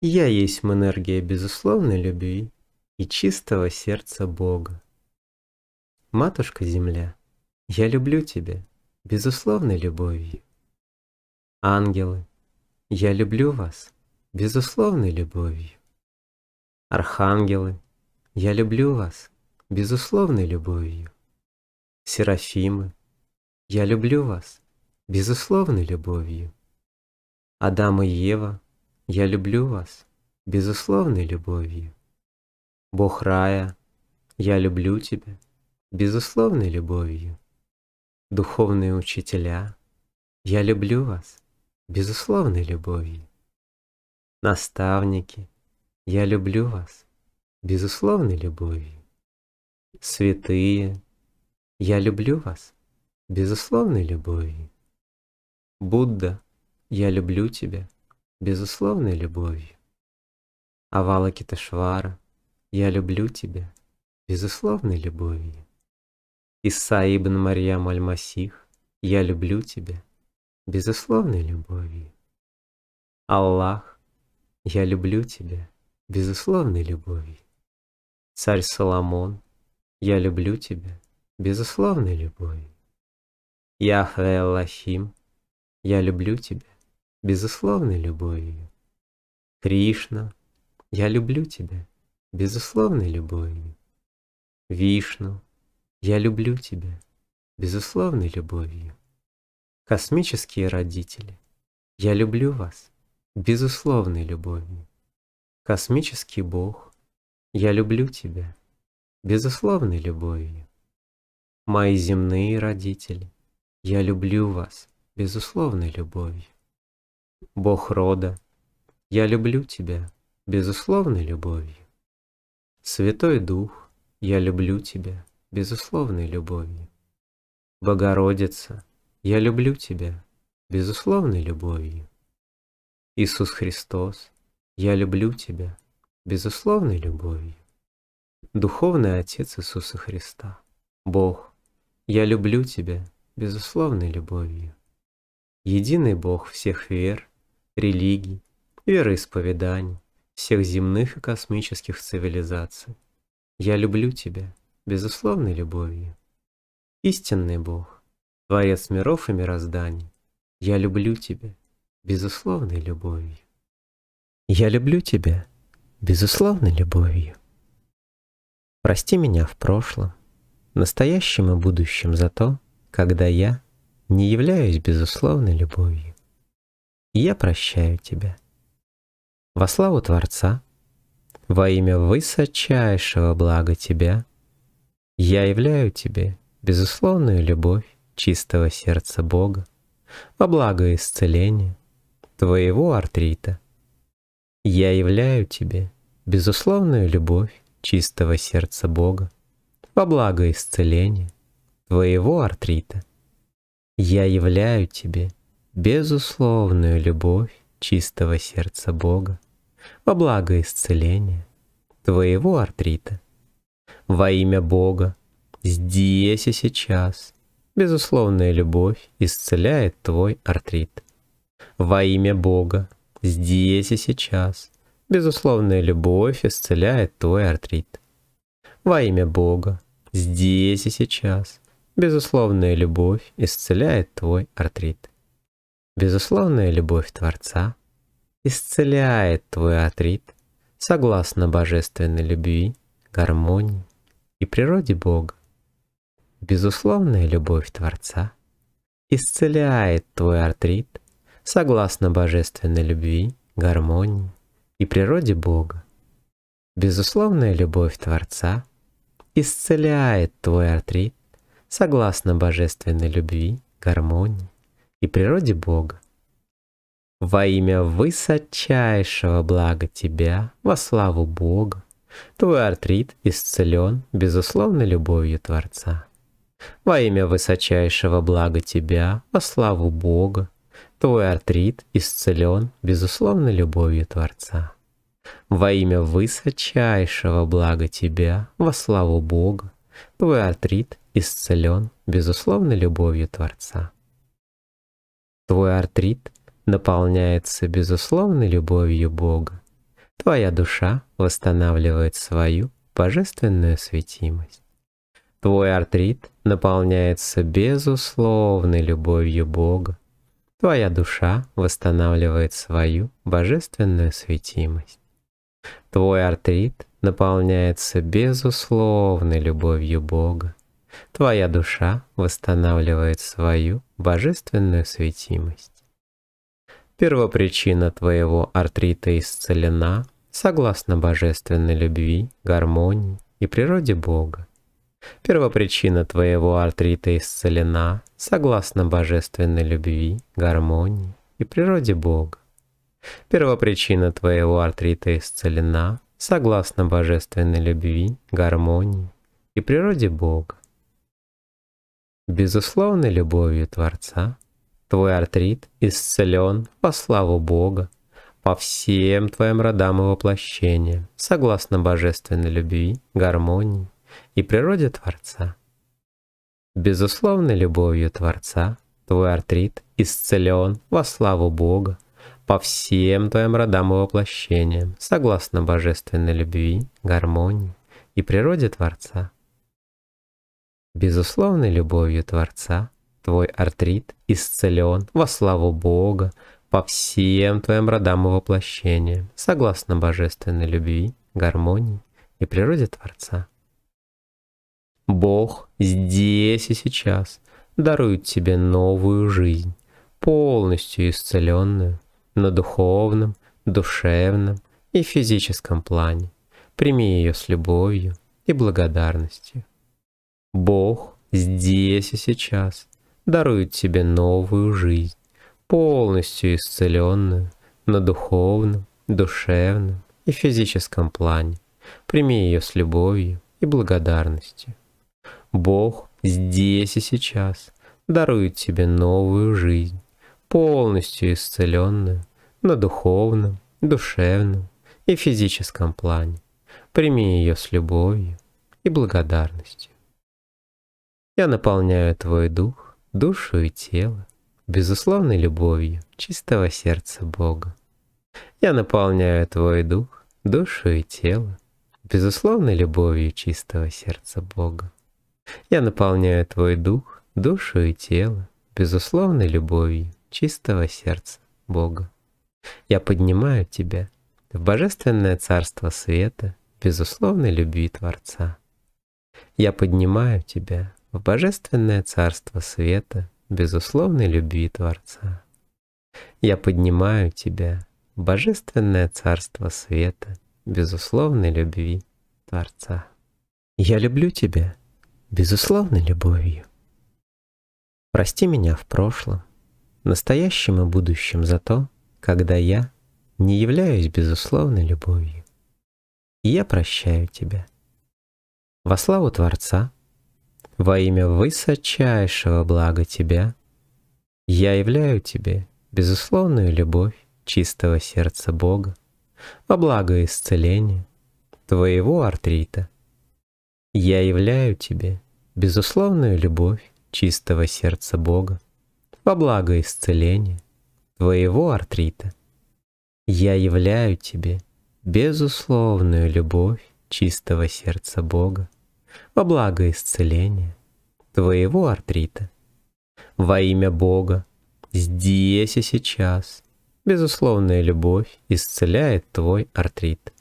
Я есть энергия безусловной любви и чистого сердца Бога. Матушка Земля, я люблю тебя безусловной любовью. Ангелы, я люблю вас безусловной любовью. Архангелы, я люблю вас безусловной любовью. Серафимы, я люблю вас безусловной любовью. Адам и Ева, я люблю вас безусловной любовью. Бог рая, я люблю тебя безусловной любовью. Духовные учителя, я люблю вас безусловной любовью. Наставники, я люблю вас безусловной любовью. Святые, я люблю вас безусловной любовью. Будда, я люблю тебя безусловной любовью. Авала Киташвара, я люблю тебя, безусловной любовью. Иса ибн Марьям Аль-Масих, я люблю тебя, безусловной любовью. Аллах, я люблю тебя, безусловной любовью. Царь Соломон, я люблю тебя, безусловной любовью. Яхве Аллахим, я люблю тебя, безусловной любовью. Кришна, я люблю тебя, безусловной любовью. Вишну, я люблю тебя, безусловной любовью. Космические родители, я люблю вас, безусловной любовью. Космический Бог, я люблю тебя, безусловной любовью. Мои земные родители, я люблю вас, безусловной любовью. Бог рода. Я люблю тебя, безусловной любовью. Святой Дух, я люблю тебя, безусловной любовью. Богородица, я люблю тебя, безусловной любовью. Иисус Христос, я люблю тебя, безусловной любовью. Духовный Отец Иисуса Христа, Бог, я люблю тебя, безусловной любовью. Единый Бог всех вер религий, вероисповеданий, всех земных и космических цивилизаций. Я люблю тебя, безусловной любовью. Истинный Бог, Творец миров и мирозданий, я люблю тебя, безусловной любовью. Я люблю тебя, безусловной любовью. Прости меня в прошлом, настоящем и будущем за то, когда я не являюсь безусловной любовью я прощаю тебя. Во славу Творца, во имя высочайшего блага тебя, я являю тебе безусловную любовь чистого сердца Бога, во благо исцеления твоего артрита. Я являю тебе безусловную любовь чистого сердца Бога, во благо исцеления твоего артрита. Я являю тебе безусловную любовь чистого сердца Бога во благо исцеления твоего артрита. Во имя Бога, здесь и сейчас, безусловная любовь исцеляет твой артрит. Во имя Бога, здесь и сейчас, безусловная любовь исцеляет твой артрит. Во имя Бога, здесь и сейчас, безусловная любовь исцеляет твой артрит. Безусловная любовь Творца исцеляет твой атрит согласно божественной любви, гармонии и природе Бога. Безусловная любовь Творца исцеляет твой артрит согласно божественной любви, гармонии и природе Бога. Безусловная любовь Творца исцеляет твой артрит согласно божественной любви, гармонии и природе Бога. Во имя высочайшего блага тебя, во славу Бога, твой артрит исцелен безусловной любовью Творца. Во имя высочайшего блага тебя, во славу Бога, твой артрит исцелен безусловной любовью Творца. Во имя высочайшего блага тебя, во славу Бога, твой артрит исцелен безусловной любовью Творца. Твой артрит наполняется безусловной любовью Бога. Твоя душа восстанавливает свою божественную светимость. Твой артрит наполняется безусловной любовью Бога. Твоя душа восстанавливает свою божественную светимость. Твой артрит наполняется безусловной любовью Бога твоя душа восстанавливает свою божественную светимость. Первопричина твоего артрита исцелена согласно божественной любви, гармонии и природе Бога. Первопричина твоего артрита исцелена согласно божественной любви, гармонии и природе Бога. Первопричина твоего артрита исцелена согласно божественной любви, гармонии и природе Бога безусловной любовью Творца, твой артрит исцелен по славу Бога, по всем твоим родам и воплощениям, согласно божественной любви, гармонии и природе Творца. Безусловной любовью Творца твой артрит исцелен во славу Бога, по всем твоим родам и воплощениям, согласно божественной любви, гармонии и природе Творца. Безусловной любовью Творца твой артрит исцелен во славу Бога по всем твоим родам и воплощениям, согласно божественной любви, гармонии и природе Творца. Бог здесь и сейчас дарует тебе новую жизнь, полностью исцеленную на духовном, душевном и физическом плане. Прими ее с любовью и благодарностью. Бог здесь и сейчас дарует тебе новую жизнь, полностью исцеленную на духовном, душевном и физическом плане. Прими ее с любовью и благодарностью. Бог здесь и сейчас дарует тебе новую жизнь, полностью исцеленную на духовном, душевном и физическом плане. Прими ее с любовью и благодарностью. Я наполняю твой дух, душу и тело безусловной любовью чистого сердца Бога. Я наполняю твой дух, душу и тело безусловной любовью чистого сердца Бога. Я наполняю твой дух, душу и тело безусловной любовью чистого сердца Бога. Я поднимаю тебя в божественное царство света безусловной любви Творца. Я поднимаю тебя в божественное царство света, безусловной любви Творца. Я поднимаю тебя в божественное царство света, безусловной любви Творца. Я люблю тебя безусловной любовью. Прости меня в прошлом, настоящем и будущем за то, когда я не являюсь безусловной любовью. И я прощаю тебя. Во славу Творца — во имя высочайшего блага Тебя, я являю Тебе безусловную любовь чистого сердца Бога во благо исцеления Твоего артрита. Я являю Тебе безусловную любовь чистого сердца Бога во благо исцеления Твоего артрита. Я являю Тебе безусловную любовь чистого сердца Бога во благо исцеления твоего артрита. Во имя Бога, здесь и сейчас, безусловная любовь исцеляет твой артрит.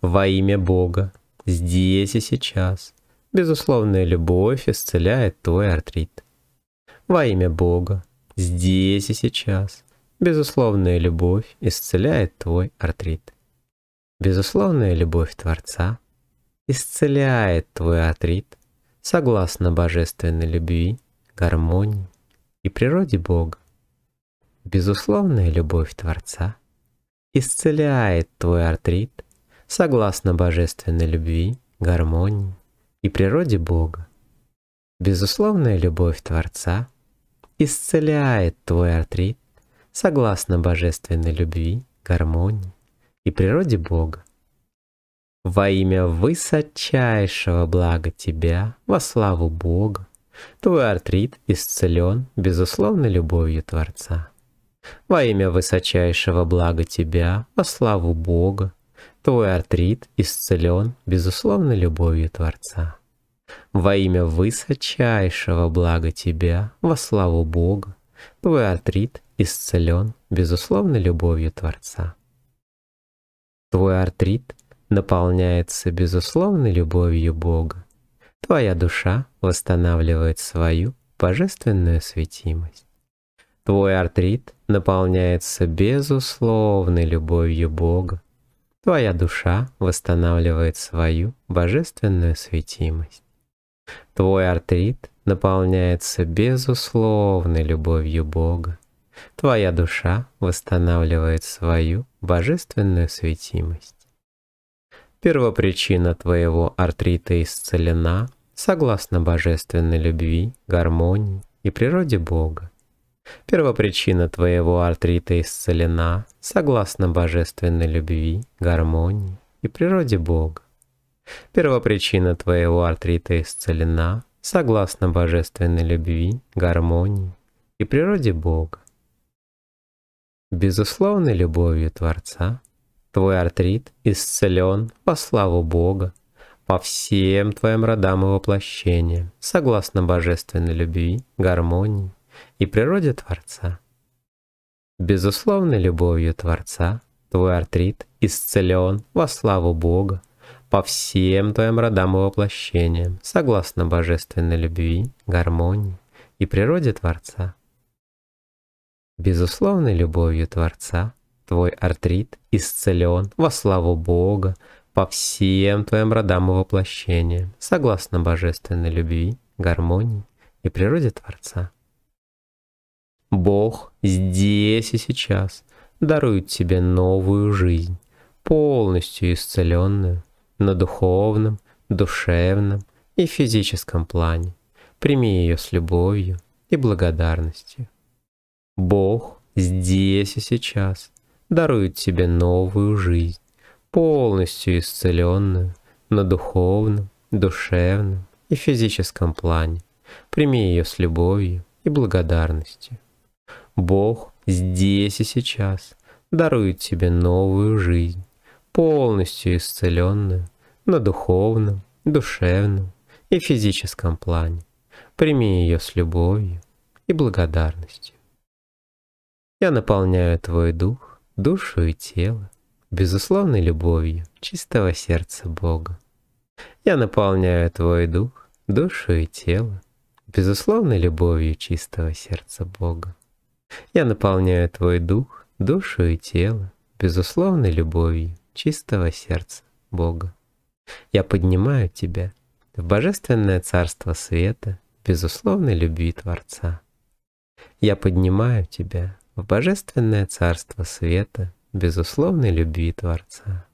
Во имя Бога, здесь и сейчас, безусловная любовь исцеляет твой артрит. Во имя Бога, здесь и сейчас, безусловная любовь исцеляет твой артрит. Безусловная любовь Творца исцеляет твой атрит согласно божественной любви, гармонии и природе Бога. Безусловная любовь Творца исцеляет твой артрит согласно божественной любви, гармонии и природе Бога. Безусловная любовь Творца исцеляет твой артрит согласно божественной любви, гармонии и природе Бога во имя высочайшего блага тебя, во славу Бога. Твой артрит исцелен безусловно любовью Творца. Во имя высочайшего блага тебя, во славу Бога. Твой артрит исцелен безусловно любовью Творца. Во имя высочайшего блага тебя, во славу Бога. Твой артрит исцелен безусловно любовью Творца. Твой артрит наполняется безусловной любовью Бога. Твоя душа восстанавливает свою божественную светимость. Твой артрит наполняется безусловной любовью Бога. Твоя душа восстанавливает свою божественную светимость. Твой артрит наполняется безусловной любовью Бога. Твоя душа восстанавливает свою божественную светимость. Первопричина твоего артрита исцелена согласно божественной любви, гармонии и природе Бога. Первопричина твоего артрита исцелена согласно божественной любви, гармонии и природе Бога. Первопричина твоего артрита исцелена согласно божественной любви, гармонии и природе Бога. Безусловной любовью Творца – Твой артрит исцелен по славу Бога, по всем твоим родам и воплощениям, согласно божественной любви, гармонии и природе Творца. Безусловной любовью Творца твой артрит исцелен во славу Бога, по всем твоим родам и воплощениям, согласно божественной любви, гармонии и природе Творца. Безусловной любовью Творца твой артрит исцелен во славу Бога по всем твоим родам и воплощениям, согласно божественной любви, гармонии и природе Творца. Бог здесь и сейчас дарует тебе новую жизнь, полностью исцеленную на духовном, душевном и физическом плане. Прими ее с любовью и благодарностью. Бог здесь и сейчас дарует тебе новую жизнь, полностью исцеленную на духовном, душевном и физическом плане. Прими ее с любовью и благодарностью. Бог здесь и сейчас дарует тебе новую жизнь, полностью исцеленную на духовном, душевном и физическом плане. Прими ее с любовью и благодарностью. Я наполняю твой дух душу и тело, безусловной любовью чистого сердца Бога. Я наполняю твой дух, душу и тело, безусловной любовью чистого сердца Бога. Я наполняю твой дух, душу и тело, безусловной любовью чистого сердца Бога. Я поднимаю тебя в божественное царство света, безусловной любви Творца. Я поднимаю тебя в божественное царство света, безусловной любви Творца.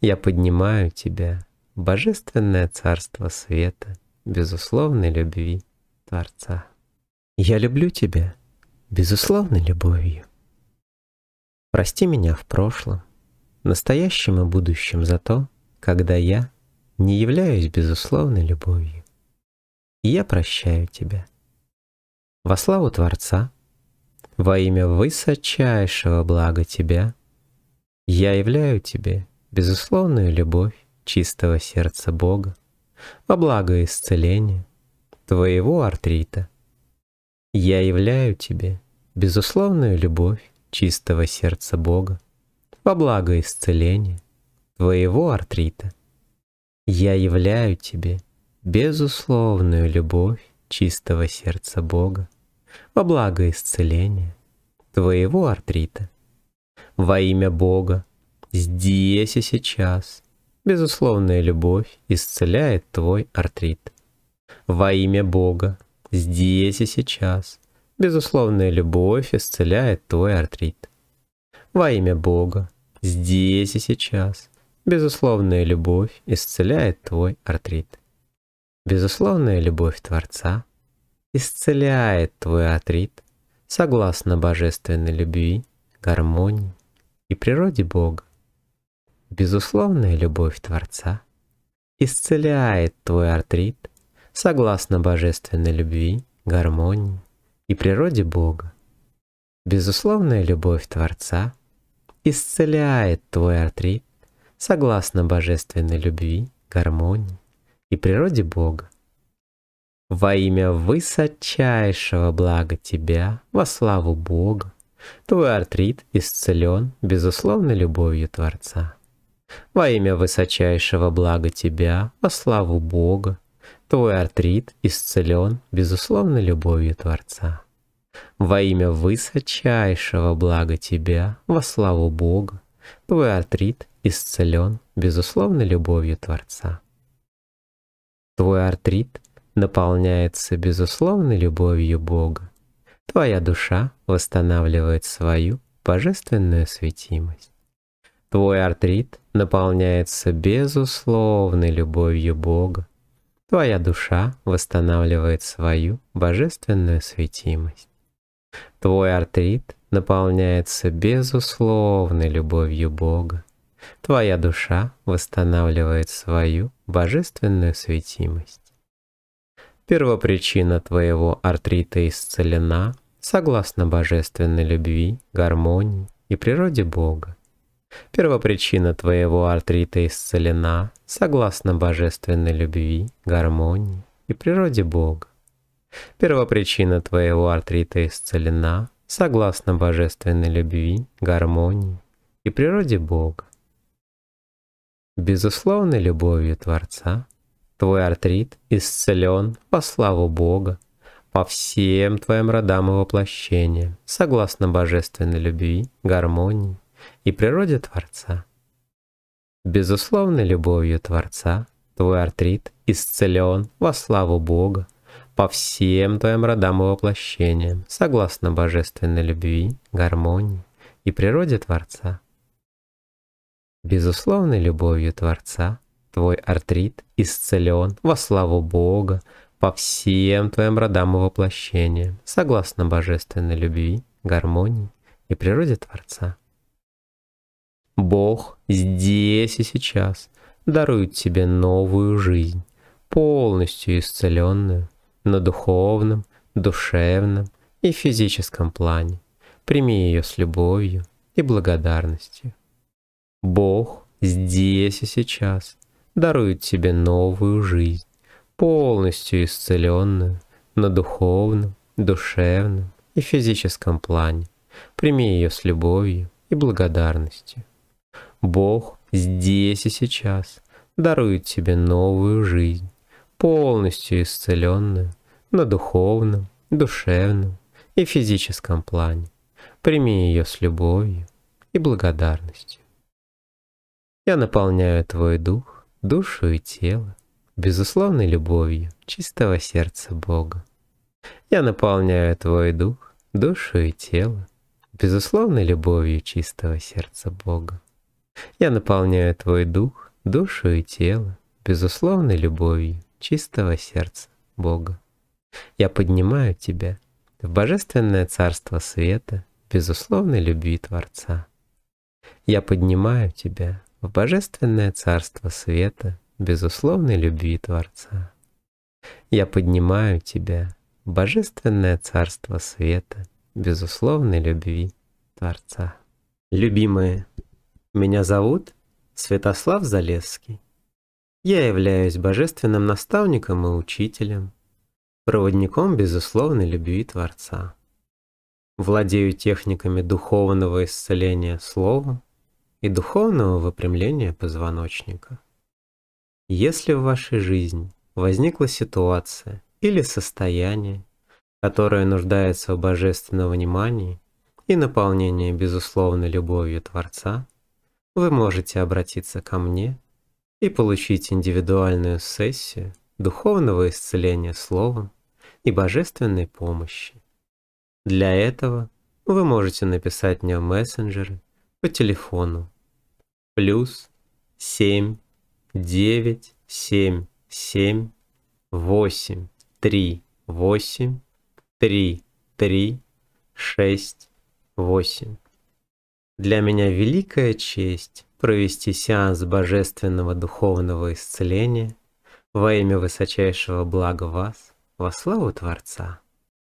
Я поднимаю тебя в божественное царство света, безусловной любви Творца. Я люблю тебя безусловной любовью. Прости меня в прошлом, настоящем и будущем за то, когда я не являюсь безусловной любовью. И я прощаю тебя. Во славу Творца — во имя высочайшего блага Тебя, я являю Тебе безусловную любовь чистого сердца Бога во благо исцеления Твоего артрита. Я являю Тебе безусловную любовь чистого сердца Бога во благо исцеления Твоего артрита. Я являю Тебе безусловную любовь чистого сердца Бога во благо исцеления твоего артрита. Во имя Бога, здесь и сейчас, безусловная любовь исцеляет твой артрит. Во имя Бога, здесь и сейчас, безусловная любовь исцеляет твой артрит. Во имя Бога, здесь и сейчас, безусловная любовь исцеляет твой артрит. Безусловная любовь Творца — исцеляет твой атрит согласно божественной любви, гармонии и природе Бога. Безусловная любовь Творца исцеляет твой артрит согласно божественной любви, гармонии и природе Бога. Безусловная любовь Творца исцеляет твой артрит согласно божественной любви, гармонии и природе Бога во имя высочайшего блага тебя, во славу Бога. Твой артрит исцелен безусловно любовью Творца. Во имя высочайшего блага тебя, во славу Бога. Твой артрит исцелен безусловно любовью Творца. Во имя высочайшего блага тебя, во славу Бога. Твой артрит исцелен безусловно любовью Творца. Твой артрит наполняется безусловной любовью Бога. Твоя душа восстанавливает свою божественную светимость. Твой артрит наполняется безусловной любовью Бога. Твоя душа восстанавливает свою божественную светимость. Твой артрит наполняется безусловной любовью Бога. Твоя душа восстанавливает свою божественную светимость. Первопричина твоего артрита исцелена согласно божественной любви, гармонии и природе Бога. Первопричина твоего артрита исцелена согласно божественной любви, гармонии и природе Бога. Первопричина твоего артрита исцелена согласно божественной любви, гармонии и природе Бога. Безусловной любовью Творца Твой артрит исцелен по славу Бога, по всем твоим родам и воплощениям, согласно божественной любви, гармонии и природе Творца. Безусловной любовью Творца твой артрит исцелен во славу Бога, по всем твоим родам и воплощениям, согласно божественной любви, гармонии и природе Творца. Безусловной любовью Творца твой артрит исцелен во славу Бога по всем твоим родам и воплощениям, согласно божественной любви, гармонии и природе Творца. Бог здесь и сейчас дарует тебе новую жизнь, полностью исцеленную на духовном, душевном и физическом плане. Прими ее с любовью и благодарностью. Бог здесь и сейчас дарует тебе новую жизнь, полностью исцеленную на духовном, душевном и физическом плане. Прими ее с любовью и благодарностью. Бог здесь и сейчас дарует тебе новую жизнь, полностью исцеленную на духовном, душевном и физическом плане. Прими ее с любовью и благодарностью. Я наполняю твой дух душу и тело, безусловной любовью чистого сердца Бога. Я наполняю твой дух, душу и тело, безусловной любовью чистого сердца Бога. Я наполняю твой дух, душу и тело, безусловной любовью чистого сердца Бога. Я поднимаю тебя в божественное царство света, безусловной любви Творца. Я поднимаю тебя в божественное царство света, безусловной любви Творца. Я поднимаю тебя в божественное царство света, безусловной любви Творца. Любимые, меня зовут Святослав Залесский. Я являюсь божественным наставником и учителем, проводником безусловной любви Творца. Владею техниками духовного исцеления словом, и духовного выпрямления позвоночника. Если в вашей жизни возникла ситуация или состояние, которое нуждается в божественном внимании и наполнении безусловной любовью Творца, вы можете обратиться ко мне и получить индивидуальную сессию духовного исцеления словом и божественной помощи. Для этого вы можете написать мне в мессенджеры по телефону. Плюс 7 9 7 7 8 3 8 3 3 6 8. Для меня великая честь провести сеанс божественного духовного исцеления во имя высочайшего блага вас, во славу Творца.